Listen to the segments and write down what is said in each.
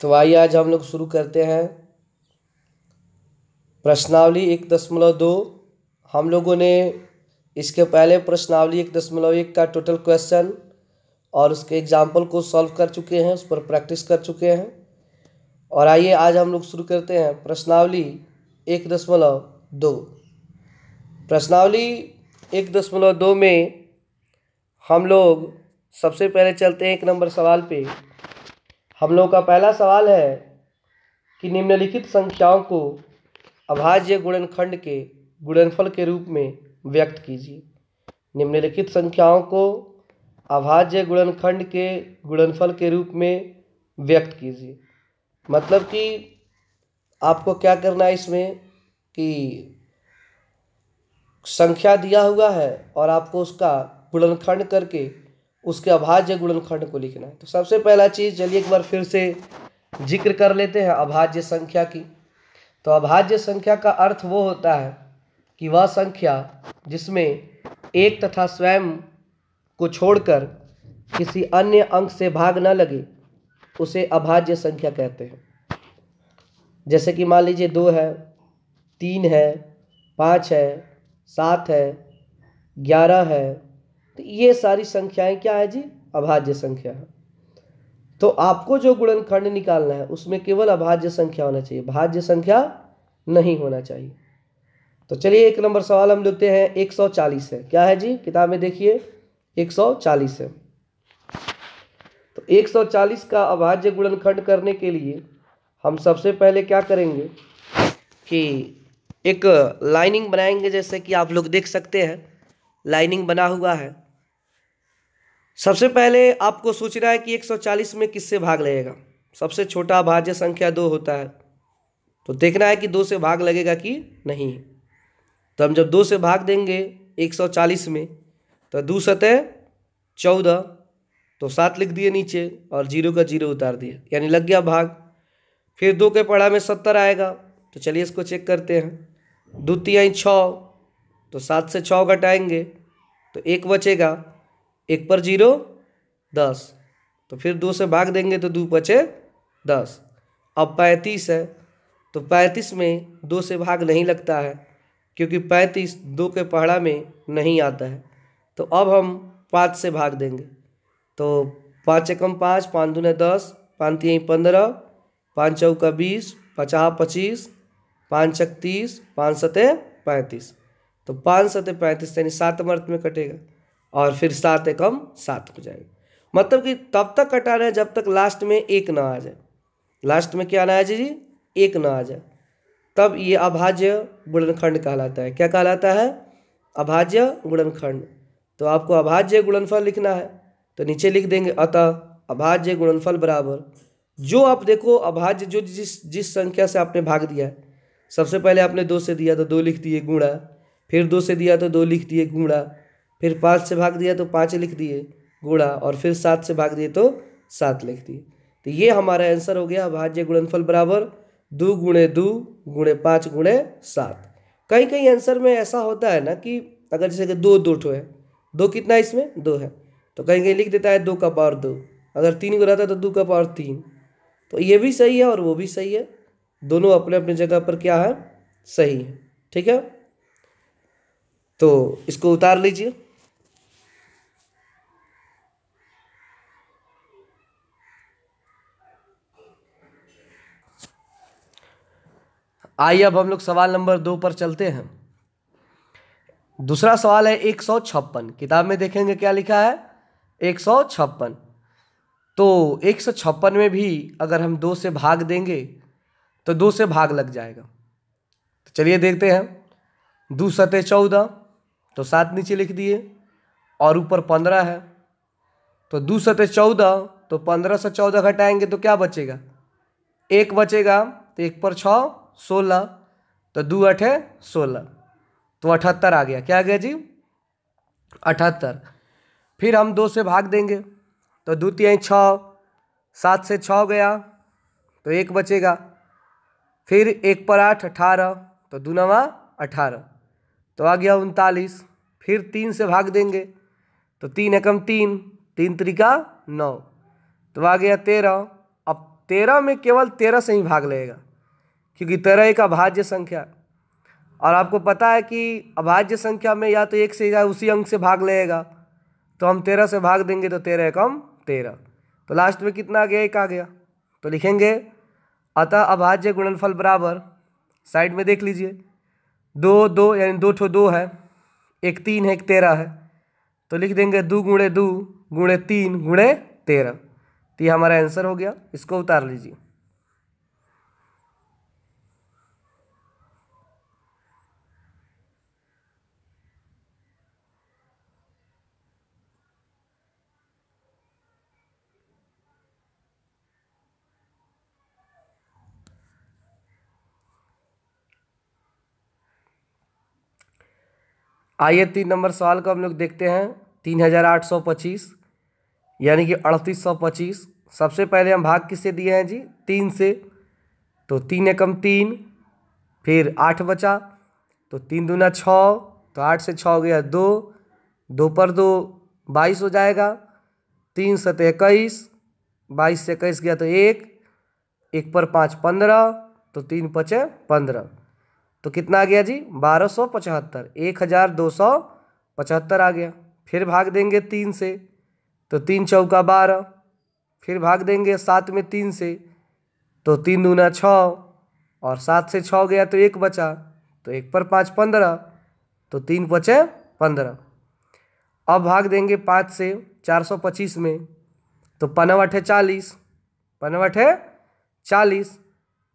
तो आइए आज हम लोग शुरू करते हैं प्रश्नावली एक दशमलव दो हम लोगों ने इसके पहले प्रश्नावली एक दशमलव एक का टोटल क्वेश्चन और उसके एग्जाम्पल को सॉल्व कर चुके हैं उस पर प्रैक्टिस कर चुके हैं और आइए आज हम लोग शुरू करते हैं प्रश्नावली एक दशमलव दो प्रश्नावली एक दशमलव दो में हम लोग सबसे पहले चलते हैं एक नंबर सवाल पे हम लोगों का पहला सवाल है कि निम्नलिखित संख्याओं को अभाज्य गुणनखंड के गुणनफल के रूप में व्यक्त कीजिए निम्नलिखित संख्याओं को अभाज्य गुणनखंड के गुणनफल के रूप में व्यक्त कीजिए मतलब कि आपको क्या करना है इसमें कि संख्या दिया हुआ है और आपको उसका गुणनखंड करके उसके अभाज्य गुणनखंड को लिखना है तो सबसे पहला चीज़ चलिए एक बार फिर से जिक्र कर लेते हैं अभाज्य संख्या की तो अभाज्य संख्या का अर्थ वो होता है कि वह संख्या जिसमें एक तथा स्वयं को छोड़कर किसी अन्य अंक से भाग न लगे उसे अभाज्य संख्या कहते हैं जैसे कि मान लीजिए दो है तीन है पाँच है सात है ग्यारह है तो ये सारी संख्याएं क्या है जी अभाज्य संख्या है तो आपको जो गुणनखंड निकालना है उसमें केवल अभाज्य संख्या होना चाहिए भाज्य संख्या नहीं होना चाहिए तो चलिए एक नंबर सवाल हम लेते हैं 140 है क्या है जी किताब में देखिए 140 है तो 140 का अभाज्य गुणनखंड करने के लिए हम सबसे पहले क्या करेंगे कि एक लाइनिंग बनाएंगे जैसे कि आप लोग देख सकते हैं लाइनिंग बना हुआ है सबसे पहले आपको सोचना है कि 140 में किससे भाग लगेगा सबसे छोटा भाज्य संख्या दो होता है तो देखना है कि दो से भाग लगेगा कि नहीं तो हम जब दो से भाग देंगे 140 में तो दो सतह चौदह तो सात लिख दिए नीचे और जीरो का जीरो उतार दिए यानी लग गया भाग फिर दो के पड़ा में सत्तर आएगा तो चलिए इसको चेक करते हैं दो तिहाई छः तो सात से छः घटाएंगे तो एक बचेगा एक पर जीरो दस तो फिर दो से भाग देंगे तो दो पचे दस अब पैंतीस है तो पैंतीस में दो से भाग नहीं लगता है क्योंकि पैंतीस दो के पहड़ा में नहीं आता है तो अब हम पाँच से भाग देंगे तो पाँच एकम पाँच पाँच दून दस पाँच तीन पंद्रह पाँच चौका बीस पचास पच्चीस पाँच छत्तीस पाँच सतह पैंतीस तो पाँच सतह पैंतीस यानी सात मर्त में कटेगा और फिर सात एकम सात हो जाएगा मतलब कि तब तक कटाना है जब तक लास्ट में एक ना आ जाए लास्ट में क्या ना आ जी जी एक ना आ जाए तब ये अभाज्य गुणनखंड कहलाता है क्या कहलाता है अभाज्य गुणनखंड तो आपको अभाज्य गुणनफल लिखना है तो नीचे लिख देंगे अतः अभाज्य गुणनफल बराबर जो आप देखो अभाज्य जो जिस जिस संख्या से आपने भाग दिया है सबसे पहले आपने दो से दिया तो दो लिख दिए गुणा फिर दो से दिया तो दो लिख दिए गुणा फिर पाँच से भाग दिया तो पाँच लिख दिए गुणा और फिर सात से भाग दिए तो सात लिख दिए तो ये हमारा आंसर हो गया भाज्य गुणनफल बराबर दो गुणे दो गुणे पाँच गुणे सात कहीं कहीं आंसर में ऐसा होता है ना कि अगर जैसे कि दो दो ठो है दो कितना है इसमें दो है तो कहीं कहीं लिख देता है दो का पावर दो अगर तीन को रहता है तो दो का पावर तीन तो ये भी सही है और वो भी सही है दोनों अपने अपने जगह पर क्या है सही है ठीक है तो इसको उतार लीजिए आइए अब हम लोग सवाल नंबर दो पर चलते हैं दूसरा सवाल है एक सौ छप्पन किताब में देखेंगे क्या लिखा है एक सौ छप्पन तो एक सौ छप्पन में भी अगर हम दो से भाग देंगे तो दो से भाग लग जाएगा तो चलिए देखते हैं दो सतह चौदह तो सात नीचे लिख दिए और ऊपर पंद्रह है तो दो सतह चौदह तो पंद्रह से चौदह घटाएंगे तो क्या बचेगा एक बचेगा तो एक पर छः सोलह तो दो अठे सोलह तो अठहत्तर आ गया क्या आ गया जी अठहत्तर फिर हम दो से भाग देंगे तो दो छ सात से छ गया तो एक बचेगा फिर एक पर आठ अठारह तो दूनवा अठारह तो आ गया उनतालीस फिर तीन से भाग देंगे तो तीन एकम तीन तीन त्रिका नौ तो आ गया तेरह अब तेरह में केवल तेरह से ही भाग लेगा क्योंकि तेरह एक अभाज्य संख्या और आपको पता है कि अभाज्य संख्या में या तो एक से या उसी अंक से भाग लेगा तो हम तेरह से भाग देंगे तो तेरह कम तेरह तो लास्ट में कितना आ गया एक आ गया तो लिखेंगे अतः अभाज्य गुणनफल बराबर साइड में देख लीजिए दो दो यानी दो ठो दो है एक तीन है एक तेरह है तो लिख देंगे दो गुणे दो गुणे तीन गुणे तेरह तो ये हमारा आंसर हो गया इसको उतार लीजिए आइए तीन नंबर सवाल को हम लोग देखते हैं तीन हज़ार आठ सौ पच्चीस यानी कि अड़तीस सौ पच्चीस सबसे पहले हम भाग किससे दिए हैं जी तीन से तो तीन एकम तीन फिर आठ बचा तो तीन दूना छः तो आठ से छः हो गया दो दो पर दो बाईस हो जाएगा तीन सत इक्कीस बाईस से इक्कीस गया तो एक एक पर पाँच पंद्रह तो तीन पचे पंद्रह तो कितना आ गया जी बारह सौ पचहत्तर एक हज़ार दो सौ पचहत्तर आ गया फिर भाग देंगे तीन से तो तीन चौका बारह फिर भाग देंगे सात में तीन से तो तीन दूना छः और सात से छः गया तो एक बचा तो एक पर पाँच पंद्रह तो तीन बचे पंद्रह अब भाग देंगे पाँच से चार सौ पच्चीस में तो पनवठ है चालीस पनवठ है चालीस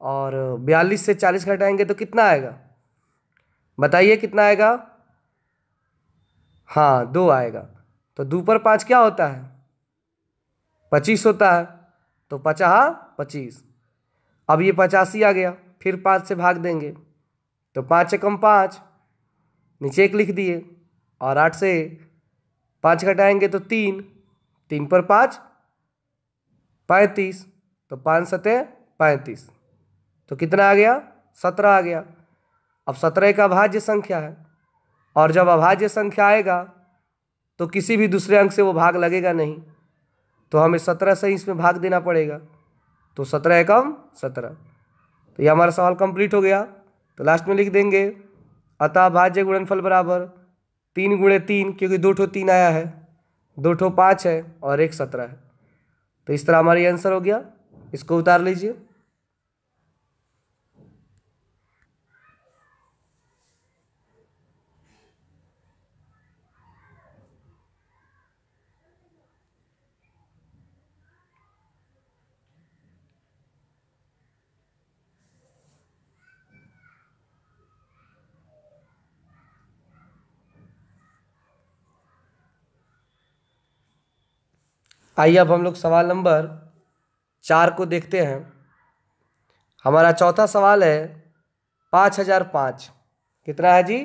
और बयालीस से चालीस घटाएंगे तो कितना आएगा बताइए कितना आएगा हाँ दो आएगा तो दो पर पाँच क्या होता है पच्चीस होता है तो पचाहा पच्चीस अब ये पचासी आ गया फिर पाँच से भाग देंगे तो पाँच कम पाँच नीचे एक लिख दिए और आठ से पाँच घटाएंगे तो तीन तीन पर पाँच पैंतीस तो पाँच सतह पैंतीस तो कितना आ गया सत्रह आ गया अब सत्रह एक अभाज्य संख्या है और जब अभाज्य संख्या आएगा तो किसी भी दूसरे अंक से वो भाग लगेगा नहीं तो हमें सत्रह से ही इसमें भाग देना पड़ेगा तो सत्रह एकम सत्रह तो ये हमारा सवाल कंप्लीट हो गया तो लास्ट में लिख देंगे अतः भाज्य गुणनफल बराबर तीन गुणे तीन क्योंकि दो ठो तीन आया है दो ठो पाँच है और एक सत्रह है तो इस तरह हमारी आंसर हो गया इसको उतार लीजिए आइए अब हम लोग सवाल नंबर चार को देखते हैं हमारा चौथा सवाल है पाँच हजार पाँच कितना है जी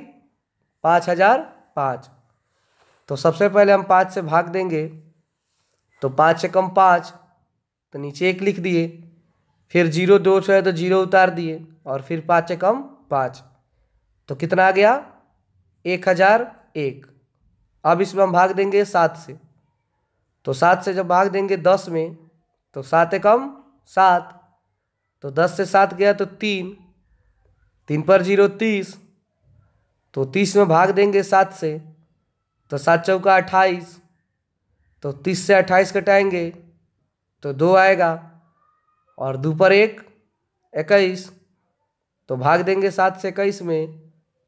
पाँच हजार पाँच तो सबसे पहले हम पाँच से भाग देंगे तो पाँच से कम पाँच तो नीचे एक लिख दिए फिर जीरो दो सौ है तो जीरो उतार दिए और फिर पाँच से कम पाँच तो कितना आ गया एक हज़ार एक अब इसमें हम भाग देंगे सात से तो सात से जब भाग देंगे दस में तो सात एकम सात तो दस से सात गया तो तीन तीन पर जीरो तीस तो तीस में भाग देंगे सात से तो सात चौका अट्ठाईस तो तीस से अट्ठाईस कटाएंगे तो दो आएगा और दो पर एक इक्कीस तो भाग देंगे सात से इक्कीस में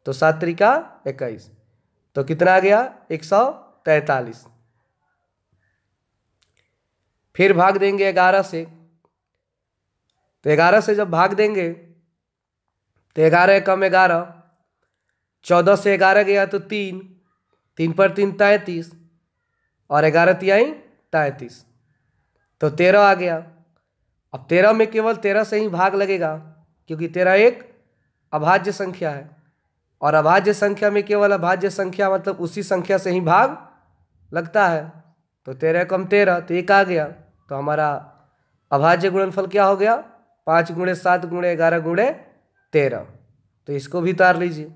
तो सात तरीका इक्कीस तो कितना आ गया एक सौ तैंतालीस फिर भाग देंगे ग्यारह से तो ग्यारह से जब भाग देंगे तो ग्यारह कम ग्यारह चौदह से ग्यारह गया तो तीन तीन पर तीन तैंतीस और ग्यारह तिहाई तैंतीस तो तेरह आ गया अब तेरह में केवल तेरह से ही भाग लगेगा क्योंकि तेरह एक अभाज्य संख्या है और अभाज्य संख्या में केवल अभाज्य संख्या मतलब उसी संख्या से ही भाग लगता है तो तेरह कम तेरह तो एक आ गया तो हमारा अभाज्य गुणनफल क्या हो गया पाँच गुणे सात गुणे ग्यारह गुणे तेरह तो इसको भी उतार लीजिए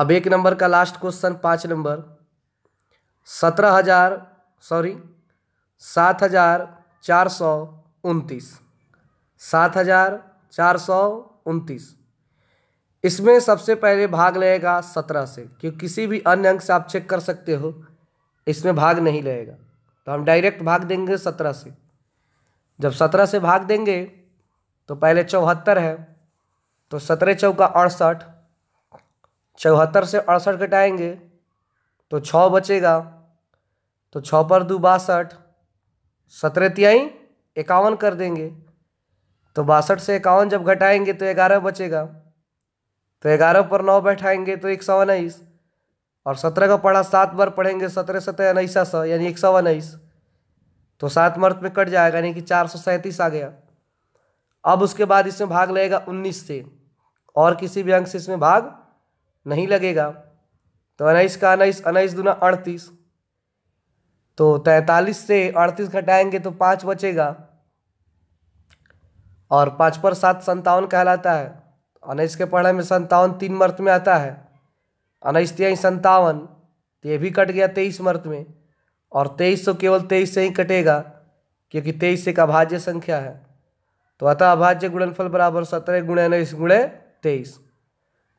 अब एक नंबर का लास्ट क्वेश्चन पांच नंबर सत्रह हजार सॉरी सात हजार चार सौ उनतीस सात हजार चार सौ उनतीस इसमें सबसे पहले भाग लेगा सत्रह से क्योंकि किसी भी अन्य अंक से आप चेक कर सकते हो इसमें भाग नहीं लेगा तो हम डायरेक्ट भाग देंगे सत्रह से जब सत्रह से भाग देंगे तो पहले चौहत्तर है तो सत्रह चौका अड़सठ चौहत्तर से अड़सठ घटाएंगे तो छः बचेगा तो छः पर दो बासठ सत्रह तिहाई इक्यावन कर देंगे तो बासठ से इक्यावन जब घटाएंगे तो ग्यारह बचेगा तो ग्यारह पर नौ बैठाएंगे तो एक सौ उन्नीस और सत्रह का पढ़ा सात बार पढ़ेंगे सत्रह सत्रह तो उन्नीसा सौ यानी एक सौ उन्नीस तो सात मर्थ में कट जाएगा यानी कि चार सौ सैंतीस आ गया अब उसके बाद इसमें भाग लगेगा उन्नीस से और किसी भी अंक से इसमें भाग नहीं लगेगा तो उन्नीस का उन्नीस उन्नीस दूना अड़तीस तो तैंतालीस से अड़तीस घटाएंगे तो पाँच बचेगा और पाँच पर सात संतावन कहलाता है अनैस के पढ़ाई में संतावन तीन मर्त में आता है अनैस तेईस संतावन तो ये भी कट गया तेईस मर्त में और तेईस तो केवल तेईस से ही कटेगा क्योंकि तेईस एक अभाज्य संख्या है तो अतः अभाज्य गुणनफल बराबर सत्रह गुणे उन्नीस गुणे तेईस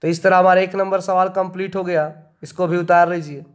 तो इस तरह हमारा एक नंबर सवाल कंप्लीट हो गया इसको भी उतार लीजिए